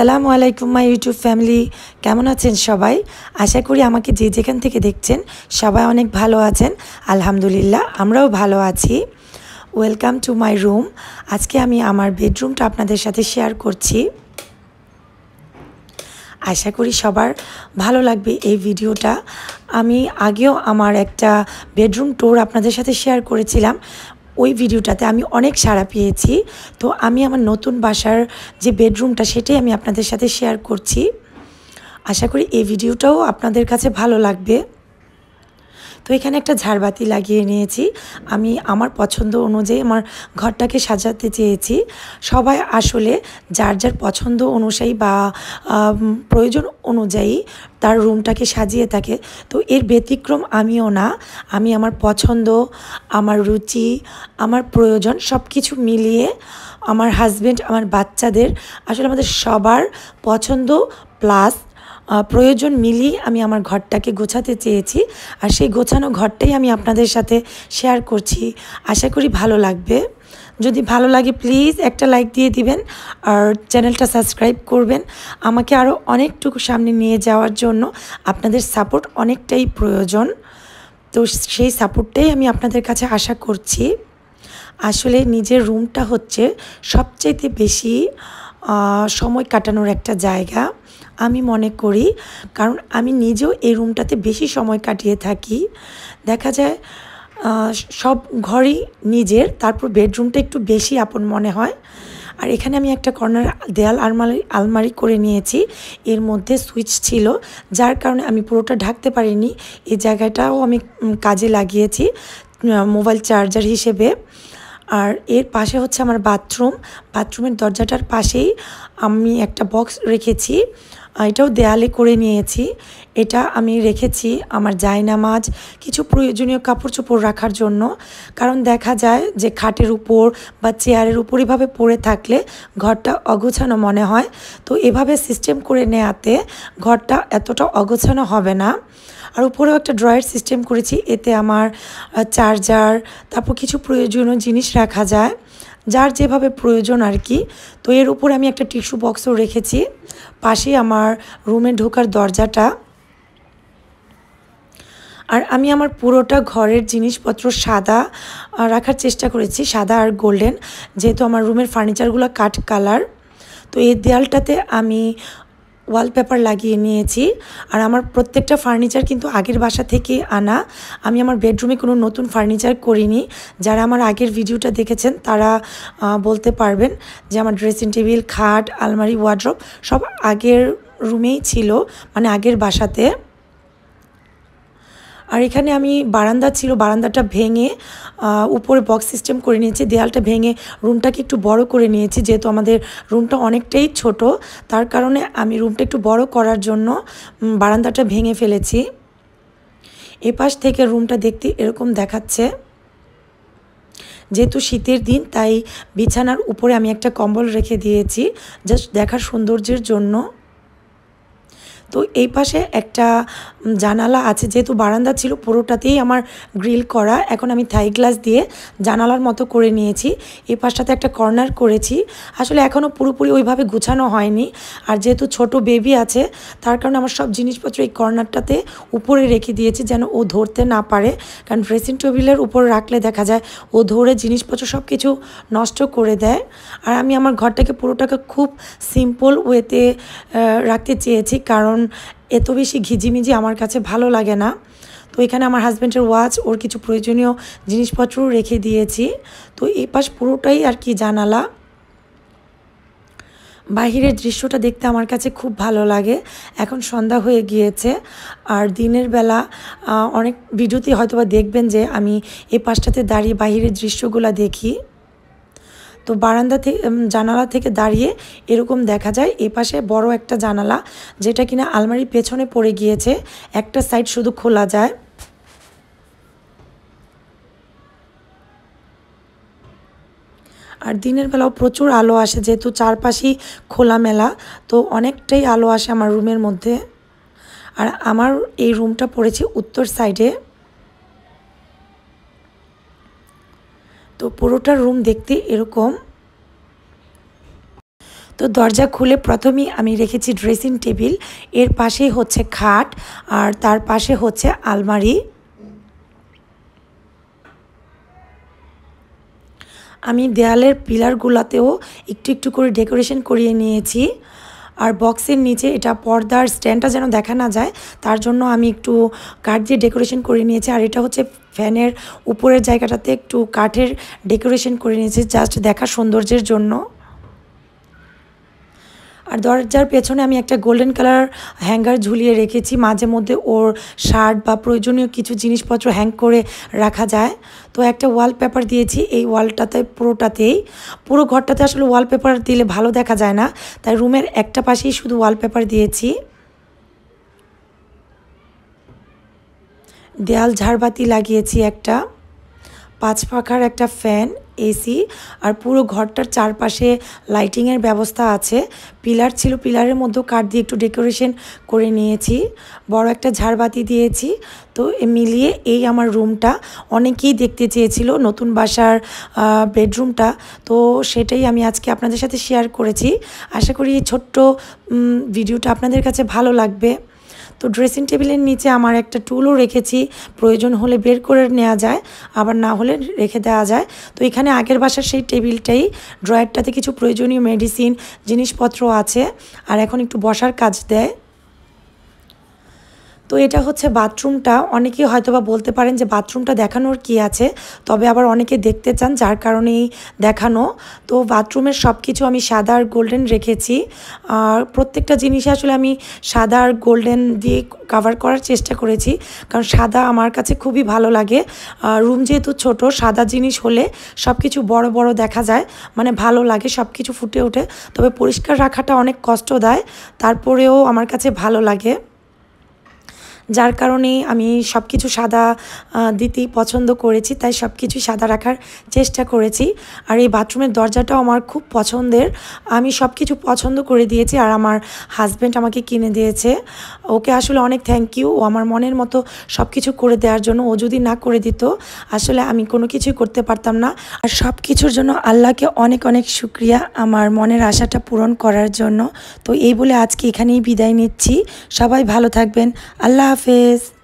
আসসালামু আলাইকুম my YouTube family কেমন আছেন সবাই আশা করি আমাকে যে যেখান থেকে দেখছেন সবাই অনেক ভালো আছেন আলহামদুলিল্লাহ আমরাও ভালো আছি ওয়েলকাম টু মাই রুম আজকে আমি আমার বেডরুমটা আপনাদের সাথে শেয়ার করছি আশা করি সবার ভালো লাগবে এই ভিডিওটা আমি আগেও আমার একটা বেডরুম ট্যুর আপনাদের সাথে শেয়ার করেছিলাম ওই ভিডিওটাতে আমি অনেক সাড়া পেয়েছি তো আমি আমার নতুন বাসার যে বেডরুমটা সেটাই আমি আপনাদের সাথে শেয়ার করছি আশা করি এই ভিডিওটাও আপনাদের কাছে ভালো লাগবে তো এখানে একটা ঝাড়বাতি লাগিয়ে নিয়েছি আমি আমার পছন্দ অনুযায়ী আমার ঘরটাকে সাজাতে চেয়েছি সবাই আসলে যার যার পছন্দ অনুযায়ী বা প্রয়োজন অনুযায়ী তার রুমটাকে সাজিয়ে থাকে তো এর ব্যতিক্রম আমিও না আমি আমার পছন্দ আমার রুচি আমার প্রয়োজন সব কিছু মিলিয়ে আমার হাজব্যান্ড আমার বাচ্চাদের আসলে আমাদের সবার পছন্দ প্লাস প্রয়োজন মিলিয়ে আমি আমার ঘরটাকে গোছাতে চেয়েছি আর সেই গোছানো ঘরটাই আমি আপনাদের সাথে শেয়ার করছি আশা করি ভালো লাগবে যদি ভালো লাগে প্লিজ একটা লাইক দিয়ে দিবেন আর চ্যানেলটা সাবস্ক্রাইব করবেন আমাকে আরও অনেকটুকু সামনে নিয়ে যাওয়ার জন্য আপনাদের সাপোর্ট অনেকটাই প্রয়োজন তো সেই সাপোর্টটাই আমি আপনাদের কাছে আশা করছি আসলে নিজের রুমটা হচ্ছে সবচাইতে বেশি সময় কাটানোর একটা জায়গা আমি মনে করি কারণ আমি নিজেও এই রুমটাতে বেশি সময় কাটিয়ে থাকি দেখা যায় সব ঘরই নিজের তারপর বেডরুমটা একটু বেশি আপন মনে হয় আর এখানে আমি একটা কর্নার দেয়াল আলমারি আলমারি করে নিয়েছি এর মধ্যে সুইচ ছিল যার কারণে আমি পুরোটা ঢাকতে পারিনি এই জায়গাটাও আমি কাজে লাগিয়েছি মোবাইল চার্জার হিসেবে আর এর পাশে হচ্ছে আমার বাথরুম বাথরুমের দরজাটার পাশেই আমি একটা বক্স রেখেছি এটাও দেয়ালে করে নিয়েছি এটা আমি রেখেছি আমার জায়নামাজ কিছু প্রয়োজনীয় কাপড় চোপড় রাখার জন্য কারণ দেখা যায় যে খাটের উপর বা চেয়ারের উপর এভাবে পড়ে থাকলে ঘরটা অগোছানো মনে হয় তো এভাবে সিস্টেম করে নেয়াতে ঘরটা এতটা অগোছানো হবে না আর উপরেও একটা ড্রয়ের সিস্টেম করেছি এতে আমার চার্জার তারপর কিছু প্রয়োজনীয় জিনিস রাখা যায় যার যেভাবে প্রয়োজন আর কি তো এর উপর আমি একটা টিস্যু বক্সও রেখেছি পাশে আমার রুমে ঢোকার দরজাটা আর আমি আমার পুরোটা ঘরের জিনিসপত্র সাদা রাখার চেষ্টা করেছি সাদা আর গোল্ডেন যেহেতু আমার রুমের ফার্নিচারগুলো কাঠ কালার তো এই দেয়ালটাতে আমি ওয়ালপেপার লাগিয়ে নিয়েছি আর আমার প্রত্যেকটা ফার্নিচার কিন্তু আগের বাসা থেকে আনা আমি আমার বেডরুমে কোনো নতুন ফার্নিচার করিনি যারা আমার আগের ভিডিওটা দেখেছেন তারা বলতে পারবেন যে আমার ড্রেসিং টেবিল খাট আলমারি ওয়ার্ড্রপ সব আগের রুমেই ছিল মানে আগের বাসাতে আর এখানে আমি বারান্দা ছিল বারান্দাটা ভেঙে উপরে বক্স সিস্টেম করে নিয়েছি দেয়ালটা ভেঙে রুমটাকে একটু বড় করে নিয়েছি যেহেতু আমাদের রুমটা অনেকটাই ছোট তার কারণে আমি রুমটা একটু বড় করার জন্য বারান্দাটা ভেঙে ফেলেছি এপাশ থেকে রুমটা দেখতে এরকম দেখাচ্ছে যেহেতু শীতের দিন তাই বিছানার উপরে আমি একটা কম্বল রেখে দিয়েছি জাস্ট দেখার সৌন্দর্যের জন্য তো এই পাশে একটা জানালা আছে যেহেতু বারান্দা ছিল পুরোটাতেই আমার গ্রিল করা এখন আমি থাই গ্লাস দিয়ে জানালার মতো করে নিয়েছি এই পাশটাতে একটা কর্নার করেছি আসলে এখনও পুরোপুরি ওইভাবে গুছানো হয়নি আর যেহেতু ছোট বেবি আছে তার কারণে আমার সব জিনিসপত্র এই কর্নারটাতে উপরে রেখে দিয়েছি যেন ও ধরতে না পারে কারণ ড্রেসিং টেবিলের উপর রাখলে দেখা যায় ও ধরে জিনিসপত্র সব কিছু নষ্ট করে দেয় আর আমি আমার ঘরটাকে পুরোটাকে খুব সিম্পল ওয়েতে রাখতে চেয়েছি কারণ কারণ এত বেশি ঘিজিমিজি আমার কাছে ভালো লাগে না তো এখানে আমার হাজব্যান্ডের ওয়াচ ওর কিছু প্রয়োজনীয় জিনিসপত্র রেখে দিয়েছি তো এই পাশ পুরোটাই আর কি জানালা বাহিরের দৃশ্যটা দেখতে আমার কাছে খুব ভালো লাগে এখন সন্ধ্যা হয়ে গিয়েছে আর দিনের বেলা অনেক ভিডিওতে হয়তোবা দেখবেন যে আমি এ পাশটাতে দাঁড়িয়ে বাহিরের দৃশ্যগুলো দেখি তো বারান্দা থেকে জানালা থেকে দাঁড়িয়ে এরকম দেখা যায় এপাশে বড় একটা জানালা যেটা কিনা আলমারি পেছনে পড়ে গিয়েছে একটা সাইড শুধু খোলা যায় আর দিনের বেলাও প্রচুর আলো আসে যেহেতু চারপাশেই খোলামেলা তো অনেকটাই আলো আসে আমার রুমের মধ্যে আর আমার এই রুমটা পড়েছে উত্তর সাইডে তো পুরোটা রুম দেখতে এরকম তো দরজা খুলে প্রথমেই আমি রেখেছি ড্রেসিং টেবিল এর পাশেই হচ্ছে খাট আর তার পাশে হচ্ছে আলমারি আমি দেয়ালের পিলারগুলোতেও একটু একটু করে ডেকোরেশন করিয়ে নিয়েছি আর বক্সের নিচে এটা পর্দার স্ট্যান্ডটা যেন দেখা না যায় তার জন্য আমি একটু কাঠ দিয়ে ডেকোরেশন করে নিয়েছি আর এটা হচ্ছে ফ্যানের উপরের জায়গাটাতে একটু কাঠের ডেকোরেশন করে নিয়েছি জাস্ট দেখা সৌন্দর্যের জন্য আর দরজার পেছনে আমি একটা গোল্ডেন কালার হ্যাঙ্গার ঝুলিয়ে রেখেছি মাঝে মধ্যে ওর শার্ট বা প্রয়োজনীয় কিছু জিনিসপত্র হ্যাং করে রাখা যায় তো একটা ওয়ালপেপার দিয়েছি এই ওয়ালটাতে পুরোটাতেই পুরো ঘরটাতে আসলে ওয়ালপেপার দিলে ভালো দেখা যায় না তাই রুমের একটা পাশেই শুধু ওয়ালপেপার দিয়েছি দেয়াল ঝাড়বাতি লাগিয়েছি একটা পাঁচ পাখার একটা ফ্যান এসি আর পুরো ঘরটার চারপাশে লাইটিংয়ের ব্যবস্থা আছে পিলার ছিল পিলারের মধ্যেও কাঠ দিয়ে একটু ডেকোরেশন করে নিয়েছি বড় একটা ঝাড়বাতি দিয়েছি তো মিলিয়ে এই আমার রুমটা অনেকেই দেখতে চেয়েছিল নতুন বাসার বেডরুমটা তো সেটাই আমি আজকে আপনাদের সাথে শেয়ার করেছি আশা করি এই ছোট্ট ভিডিওটা আপনাদের কাছে ভালো লাগবে তো ড্রেসিং টেবিলের নিচে আমার একটা টুলও রেখেছি প্রয়োজন হলে বের করে নেওয়া যায় আবার না হলে রেখে দেওয়া যায় তো এখানে আগের বাসার সেই টেবিলটাই ড্রয়ারটাতে কিছু প্রয়োজনীয় মেডিসিন জিনিসপত্র আছে আর এখন একটু বসার কাজ দেয় তো এটা হচ্ছে বাথরুমটা অনেকেই হয়তোবা বলতে পারেন যে বাথরুমটা দেখানোর কি আছে তবে আবার অনেকে দেখতে চান যার কারণেই দেখানো তো বাথরুমের সব কিছু আমি সাদা আর গোল্ডেন রেখেছি আর প্রত্যেকটা জিনিসে আসলে আমি সাদা আর গোল্ডেন দিয়ে কাভার করার চেষ্টা করেছি কারণ সাদা আমার কাছে খুবই ভালো লাগে রুম যেহেতু ছোট সাদা জিনিস হলে সব কিছু বড় বড় দেখা যায় মানে ভালো লাগে সব কিছু ফুটে ওঠে তবে পরিষ্কার রাখাটা অনেক কষ্ট দেয় তারপরেও আমার কাছে ভালো লাগে যার কারণে আমি সব কিছু সাদা দিতেই পছন্দ করেছি তাই সব কিছুই সাদা রাখার চেষ্টা করেছি আর এই বাথরুমের দরজাটাও আমার খুব পছন্দের আমি সব কিছু পছন্দ করে দিয়েছি আর আমার হাজব্যান্ড আমাকে কিনে দিয়েছে ওকে আসলে অনেক থ্যাংক ইউ ও আমার মনের মতো সব কিছু করে দেওয়ার জন্য ও যদি না করে দিত আসলে আমি কোনো কিছুই করতে পারতাম না আর সব কিছুর জন্য আল্লাহকে অনেক অনেক শুক্রিয়া আমার মনের আশাটা পূরণ করার জন্য তো এই বলে আজকে এখানেই বিদায় নিচ্ছি সবাই ভালো থাকবেন আল্লাহ office.